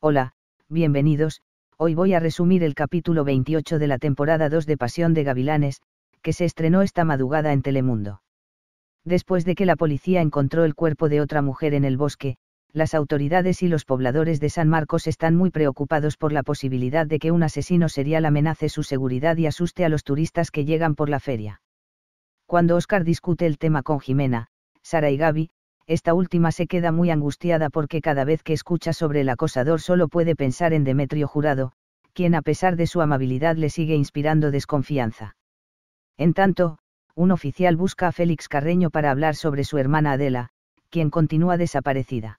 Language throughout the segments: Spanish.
Hola, bienvenidos, hoy voy a resumir el capítulo 28 de la temporada 2 de Pasión de Gavilanes, que se estrenó esta madrugada en Telemundo. Después de que la policía encontró el cuerpo de otra mujer en el bosque, las autoridades y los pobladores de San Marcos están muy preocupados por la posibilidad de que un asesino serial amenace su seguridad y asuste a los turistas que llegan por la feria. Cuando Oscar discute el tema con Jimena, Sara y Gaby, esta última se queda muy angustiada porque cada vez que escucha sobre el acosador solo puede pensar en Demetrio Jurado, quien a pesar de su amabilidad le sigue inspirando desconfianza. En tanto, un oficial busca a Félix Carreño para hablar sobre su hermana Adela, quien continúa desaparecida.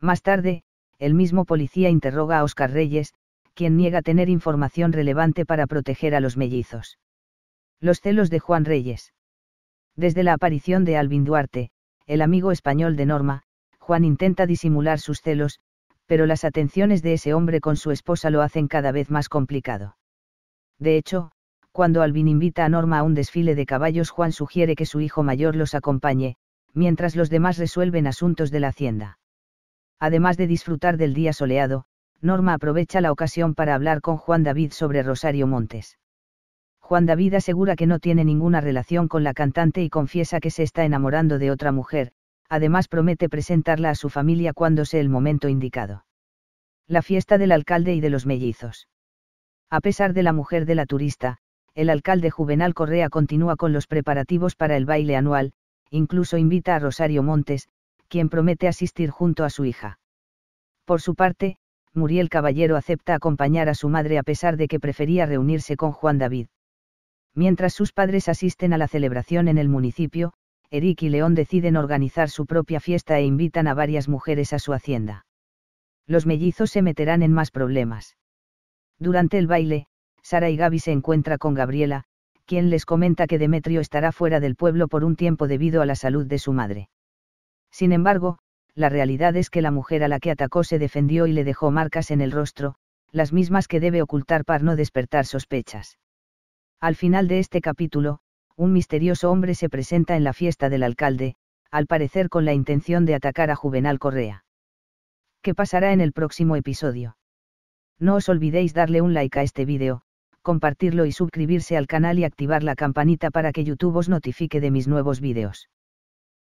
Más tarde, el mismo policía interroga a Oscar Reyes, quien niega tener información relevante para proteger a los mellizos. Los celos de Juan Reyes. Desde la aparición de Alvin Duarte, el amigo español de Norma, Juan intenta disimular sus celos, pero las atenciones de ese hombre con su esposa lo hacen cada vez más complicado. De hecho, cuando Alvin invita a Norma a un desfile de caballos, Juan sugiere que su hijo mayor los acompañe, mientras los demás resuelven asuntos de la hacienda. Además de disfrutar del día soleado, Norma aprovecha la ocasión para hablar con Juan David sobre Rosario Montes. Juan David asegura que no tiene ninguna relación con la cantante y confiesa que se está enamorando de otra mujer, además promete presentarla a su familia cuando sea el momento indicado. La fiesta del alcalde y de los mellizos. A pesar de la mujer de la turista, el alcalde Juvenal Correa continúa con los preparativos para el baile anual, incluso invita a Rosario Montes, quien promete asistir junto a su hija. Por su parte, Muriel Caballero acepta acompañar a su madre a pesar de que prefería reunirse con Juan David. Mientras sus padres asisten a la celebración en el municipio, Eric y León deciden organizar su propia fiesta e invitan a varias mujeres a su hacienda. Los mellizos se meterán en más problemas. Durante el baile, Sara y Gaby se encuentra con Gabriela, quien les comenta que Demetrio estará fuera del pueblo por un tiempo debido a la salud de su madre. Sin embargo, la realidad es que la mujer a la que atacó se defendió y le dejó marcas en el rostro, las mismas que debe ocultar para no despertar sospechas. Al final de este capítulo, un misterioso hombre se presenta en la fiesta del alcalde, al parecer con la intención de atacar a Juvenal Correa. ¿Qué pasará en el próximo episodio? No os olvidéis darle un like a este vídeo, compartirlo y suscribirse al canal y activar la campanita para que YouTube os notifique de mis nuevos vídeos.